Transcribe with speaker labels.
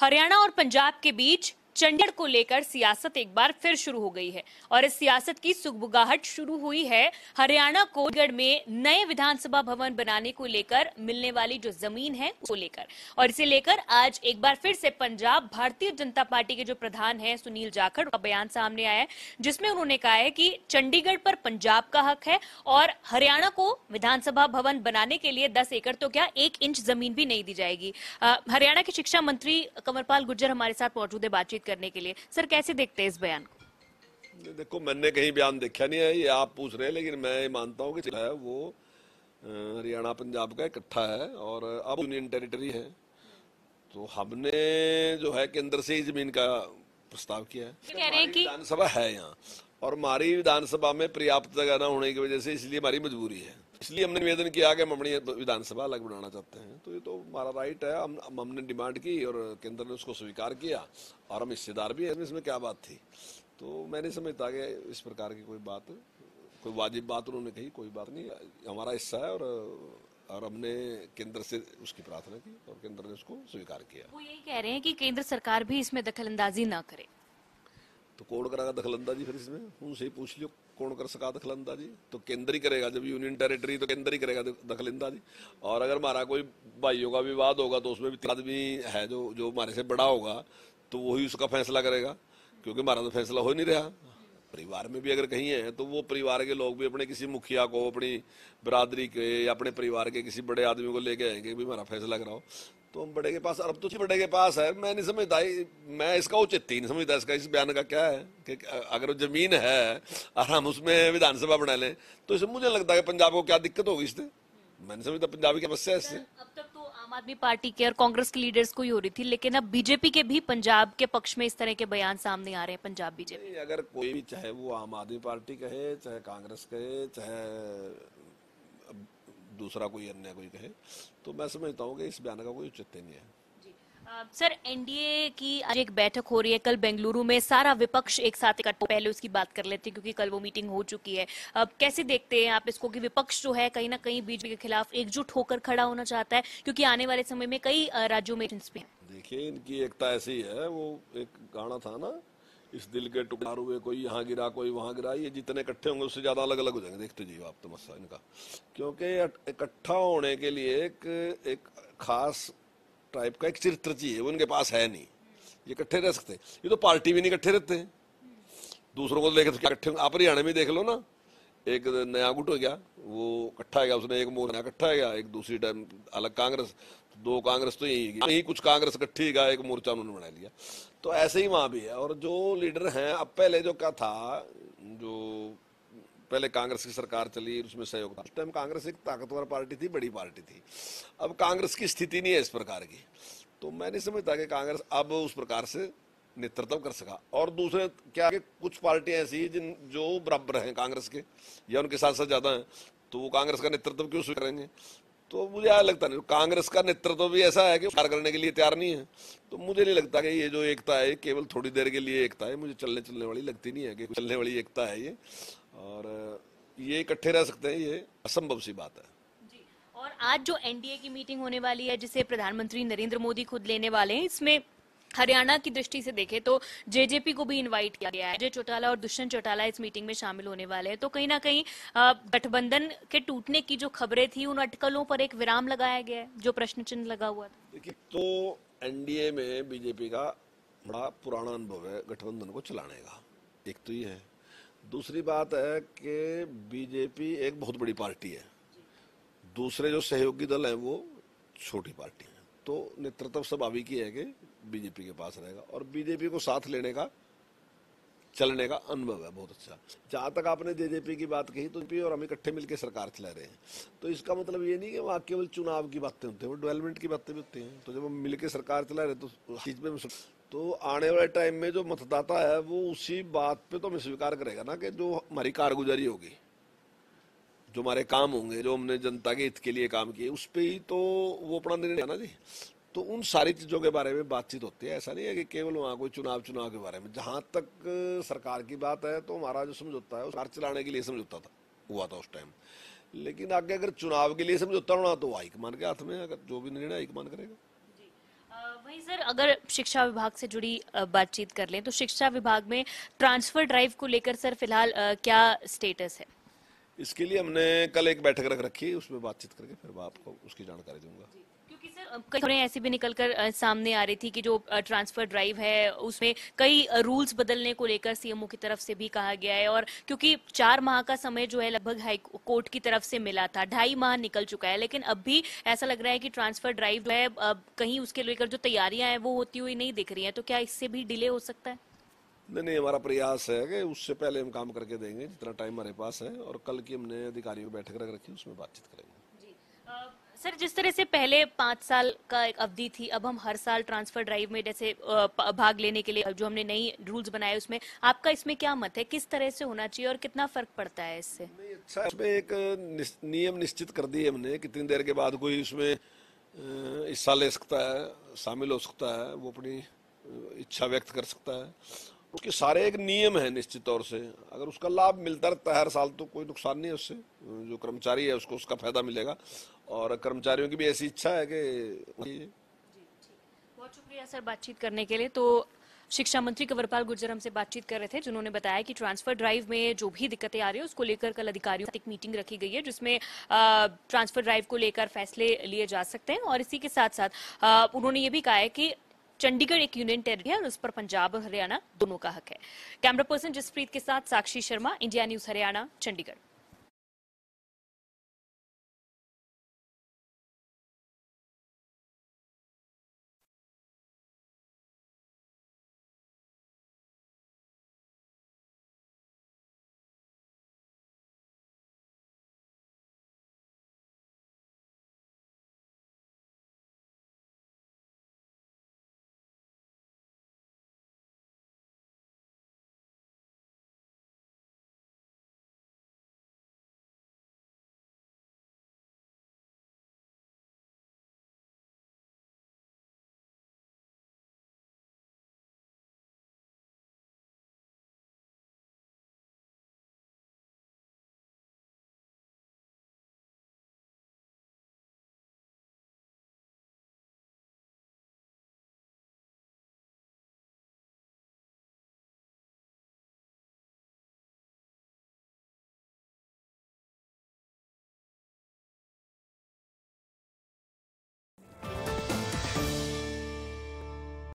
Speaker 1: हरियाणा और पंजाब के बीच चंडीगढ़ को लेकर सियासत एक बार फिर शुरू हो गई है और इस सियासत की सुगबुगाहट शुरू हुई है हरियाणा चंडीगढ़ में नए विधानसभा भवन बनाने को लेकर मिलने वाली जो जमीन है उसको लेकर और इसे लेकर आज एक बार फिर से पंजाब भारतीय जनता पार्टी के जो प्रधान है सुनील जाखड़ का बयान सामने आया है जिसमें उन्होंने कहा है कि चंडीगढ़ पर पंजाब का हक है और हरियाणा को विधानसभा भवन बनाने के लिए दस एकड़ तो क्या एक इंच जमीन भी नहीं दी जाएगी हरियाणा के शिक्षा मंत्री कंवरपाल गुर्जर हमारे साथ मौजूद है बातचीत करने के लिए सर कैसे देखते हैं इस बयान
Speaker 2: को देखो मैंने कहीं बयान देखा नहीं है ये आप पूछ रहे हैं लेकिन मैं मानता हूँ कि है वो हरियाणा पंजाब का इकट्ठा है और अब यूनियन टेरिटरी है तो हमने जो है केंद्र से ही जमीन का प्रस्ताव किया है कि... विधानसभा है यहाँ और हमारी विधानसभा में पर्याप्त जगह न होने की वजह से इसलिए हमारी मजबूरी है इसलिए हमने निवेदन किया कि हम अपनी विधानसभा अलग बनाना चाहते हैं तो ये तो हमारा राइट है हम, हमने डिमांड की और केंद्र ने उसको स्वीकार किया और हम हिस्सेदार भी हैं इसमें क्या बात थी तो मैं नहीं समझता कि इस प्रकार की कोई बात कोई वाजिब बात उन्होंने कही कोई बात नहीं हमारा हिस्सा है और और हमने केंद्र से उसकी प्रार्थना की और केंद्र ने उसको स्वीकार किया
Speaker 1: वो यही कह रहे हैं कि केंद्र सरकार भी इसमें दखलंदाजी ना करे
Speaker 2: तो कौन करेगा दखलंदाजी फिर इसमें उनसे ही पूछ लो कौन कर सका दखल अंदाजी तो केंद्र ही करेगा जब यूनियन टेरिटरी तो केंद्र ही करेगा दखल अंदाजी और अगर हमारा कोई भाइयों का विवाद होगा तो उसमें भी आदमी है जो जो हमारे से बड़ा होगा तो वही उसका फैसला करेगा क्योंकि हमारा तो फैसला हो ही नहीं रहा परिवार में भी अगर कहीं है तो वो परिवार के लोग भी अपने किसी मुखिया को अपनी बरादरी के या अपने परिवार के किसी बड़े आदमी को लेके आएंगे भी हमारा फैसला कराओ तो बड़े के पास अरब तो बड़े के पास है मैं नहीं समझता मैं इसका औचित्य नहीं समझता इसका इस बयान का क्या है कि अगर जमीन है और हम उसमें विधानसभा बना लें तो इसमें मुझे लगता है पंजाब को क्या दिक्कत होगी इससे मैं नहीं समझता पंजाब की समस्या इससे
Speaker 1: तो आम आदमी पार्टी के और कांग्रेस के लीडर्स को ही हो रही थी लेकिन अब बीजेपी के भी पंजाब के पक्ष में इस तरह के बयान सामने आ रहे हैं पंजाब बीजेपी
Speaker 2: अगर कोई भी चाहे वो आम आदमी पार्टी कहे चाहे कांग्रेस कहे चाहे दूसरा कोई अन्य कोई कहे तो मैं समझता हूँ कि इस बयान का कोई औचित्य नहीं है
Speaker 1: सर एनडीए की आज एक बैठक हो रही है कल बेंगलुरु में सारा विपक्ष एक साथ इकट्ठा पहले उसकी बात कर लेते हैं क्योंकि कल वो मीटिंग हो चुकी है अब कैसे देखते हैं आप इसको कि विपक्ष जो है कहीं ना कहीं बीजेपी के खिलाफ एकजुट होकर खड़ा होना चाहता है क्योंकि आने वाले समय में कई राज्यों में
Speaker 2: देखिए इनकी एकता ऐसी है वो एक गाना था ना इस दिल के टुकड़ा हुए कोई यहाँ गिरा कोई वहाँ गिरा ये जितने इकट्ठे होंगे उससे ज़्यादा अलग अलग हो जाएंगे देखते जाइए आप तो मस्सा इनका क्योंकि इकट्ठा होने के लिए एक एक खास टाइप का एक चरित्र चाहिए वो इनके पास है नहीं ये इकट्ठे रह सकते ये तो पार्टी भी नहीं इकट्ठे रहते हैं दूसरों को तो देखे तो इकट्ठे आप हरियाणा में देख लो ना एक नया गुट हो गया वो इकट्ठा गया उसने एक मोर नया इकट्ठा गया एक दूसरी टाइम अलग कांग्रेस दो कांग्रेस तो यही कुछ कांग्रेस इकट्ठी गया एक मोर्चा उन्होंने बना लिया तो ऐसे ही वहाँ भी है और जो लीडर हैं अब पहले जो क्या था जो पहले कांग्रेस की सरकार चली उसमें सहयोग था उस टाइम कांग्रेस एक ताकतवर पार्टी थी बड़ी पार्टी थी अब कांग्रेस की स्थिति नहीं है इस प्रकार की तो मैं नहीं समझता कि कांग्रेस अब उस प्रकार से नेतृत्व कर सका और दूसरे क्या कि कुछ पार्टियां ऐसी जिन जो बराबर हैं कांग्रेस के या उनके साथ साथ ज़्यादा हैं तो वो कांग्रेस का नेतृत्व क्यों स्वीकारेंगे तो मुझे आज लगता नहीं कांग्रेस का नेतृत्व तो भी ऐसा है कि कार्य करने के लिए तैयार नहीं है तो मुझे नहीं लगता कि ये जो एकता है केवल थोड़ी देर के लिए एकता है मुझे चलने चलने वाली लगती नहीं है कि चलने वाली एकता है ये और ये इकट्ठे रह सकते हैं ये असंभव सी बात है
Speaker 1: और आज जो एनडीए की मीटिंग होने वाली है जिसे प्रधानमंत्री नरेंद्र मोदी खुद लेने वाले हैं इसमें हरियाणा की दृष्टि से देखें तो जेजेपी को भी इनवाइट किया गया है अजय चौटाला और दुष्यंत चौटाला इस मीटिंग में शामिल होने वाले हैं तो कहीं ना कहीं गठबंधन के टूटने की जो खबरें थी उन अटकलों पर एक विराम लगाया गया है जो प्रश्न चिन्ह लगा हुआ था
Speaker 2: देखिए तो एनडीए में बीजेपी का बड़ा पुराना अनुभव है गठबंधन को चलाने का एक तो ये है दूसरी बात है कि बीजेपी एक बहुत बड़ी पार्टी है दूसरे जो सहयोगी दल है वो छोटी पार्टी है तो नेतृत्व स्वाभाविक ही है कि बीजेपी के पास रहेगा और बीजेपी को साथ लेने का चलने का अनुभव है बहुत अच्छा जहाँ तक आपने जेजेपी की बात कही तो पी और हम इकट्ठे मिलकर सरकार चला रहे हैं तो इसका मतलब ये नहीं कि वहाँ केवल चुनाव की बातें होती हैं वो डेवलपमेंट की बातें भी होती हैं तो जब हम मिलकर सरकार चला रहे तो चीज में तो आने वाले टाइम में जो मतदाता है वो उसी बात पे तो हमें स्वीकार करेगा ना कि जो हमारी कारगुजारी होगी जो हमारे काम होंगे जो हमने जनता के हित के लिए काम किए उस पर ही तो वो अपना निर्णय ना जी तो उन सारी चीज़ों के बारे में बातचीत होती है ऐसा नहीं है कि केवल वहाँ कोई चुनाव चुनाव के बारे में जहाँ तक सरकार की बात है तो हमारा जो समझौता है सरकार चलाने के लिए समझौता था हुआ था उस टाइम लेकिन आगे अगर चुनाव के लिए समझौता होना तो हाईकमान के हाथ में अगर जो भी निर्णय हाईकमान करेगा
Speaker 1: वहीं सर अगर शिक्षा विभाग से जुड़ी बातचीत कर लें तो शिक्षा विभाग में ट्रांसफर ड्राइव को लेकर सर फिलहाल क्या स्टेटस है
Speaker 2: इसके लिए हमने कल एक बैठक रख रखी है उसमें बातचीत करके फिर आपको उसकी जानकारी दूंगा
Speaker 1: कई खबरें ऐसी भी निकल कर सामने आ रही थी कि जो ट्रांसफर ड्राइव है उसमें कई रूल्स बदलने को लेकर सीएमओ की तरफ से भी कहा गया है और क्योंकि चार माह का समय जो है लगभग हाई कोर्ट की तरफ से मिला था ढाई माह निकल चुका है लेकिन अब भी ऐसा लग रहा है कि ट्रांसफर ड्राइव जो है कहीं उसके लेकर जो तैयारियां हैं वो होती हुई नहीं दिख रही है तो क्या इससे भी डिले हो सकता है
Speaker 2: नहीं नहीं हमारा प्रयास है कि उससे पहले हम काम करके देंगे जितना टाइम हमारे पास है और कल की हमने अधिकारियों की बैठक रख रखी उसमें बातचीत करेंगे जी,
Speaker 1: आ... सर जिस तरह से पहले पांच साल का एक अवधि थी अब हम हर साल ट्रांसफर ड्राइव में जैसे भाग लेने के लिए जो हमने नई रूल्स बनाए उसमें आपका इसमें क्या मत है किस तरह से होना चाहिए और कितना फर्क पड़ता है इससे
Speaker 2: अच्छा इसमें एक निस, नियम निश्चित कर दिए हमने कितनी देर के बाद कोई इसमें हिस्सा ले सकता है शामिल हो सकता है वो अपनी इच्छा व्यक्त कर सकता है उसके सारे एक नियम है निश्चित तौर से अगर उसका लाभ मिलता रहता है हर साल तो कोई नुकसान नहीं है उससे जो कर्मचारी है उसको उसका फायदा मिलेगा और कर्मचारियों की भी ऐसी इच्छा है कि बहुत
Speaker 1: शुक्रिया सर बातचीत करने के लिए तो शिक्षा मंत्री कंवरपाल गुर्जर हमसे बातचीत कर रहे थे जिन्होंने बताया कि ट्रांसफर ड्राइव में जो भी दिक्कतें आ रही है उसको लेकर कल अधिकारियों की एक मीटिंग रखी गई है जिसमें ट्रांसफर ड्राइव को लेकर फैसले लिए जा सकते हैं और इसी के साथ साथ उन्होंने ये भी कहा है कि चंडीगढ़ एक यूनियन टेरिटरी है और उस पर पंजाब और हरियाणा दोनों का हक है कैमरा पर्सन जसप्रीत के साथ साक्षी शर्मा इंडिया न्यूज हरियाणा चंडीगढ़